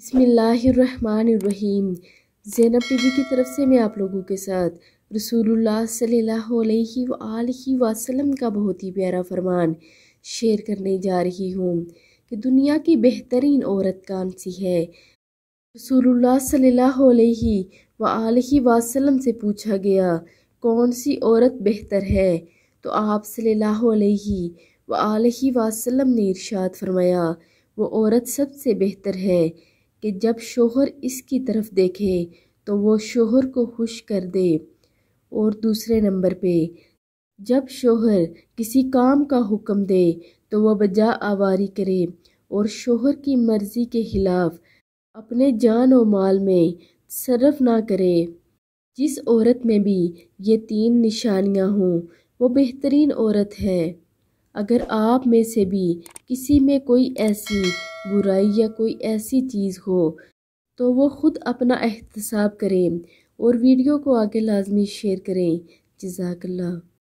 बसमीम ज़ैनब टीवी की तरफ से मैं आप लोगों के साथ रसूलुल्लाह सल्लल्लाहु अलैहि वसल्लम का बहुत ही प्यारा फरमान शेयर करने जा रही हूँ कि दुनिया की बेहतरीन औरत कौन सी है रसूलुल्लाह सल्लल्लाहु अलैहि वसल्लम से पूछा गया कौन सी औरत बेहतर है तो आप सल्लल्लाहु अलैहि वसल्लम ने इर्शाद फरमाया वो औरत सबसे बेहतर है कि जब शोहर इसकी तरफ देखे तो वो शोहर को खुश कर दे और दूसरे नंबर पे जब शोहर किसी काम का हुक्म दे तो वह बजा आवारी करे और शोहर की मर्ज़ी के ख़िलाफ़ अपने जान और माल में सरफ ना करे जिस औरत में भी ये तीन निशानियाँ हों वो बेहतरीन औरत है अगर आप में से भी किसी में कोई ऐसी बुराई या कोई ऐसी चीज़ हो तो वो ख़ुद अपना एहतसाब करें और वीडियो को आगे लाजमी शेयर करें जजाकल्ला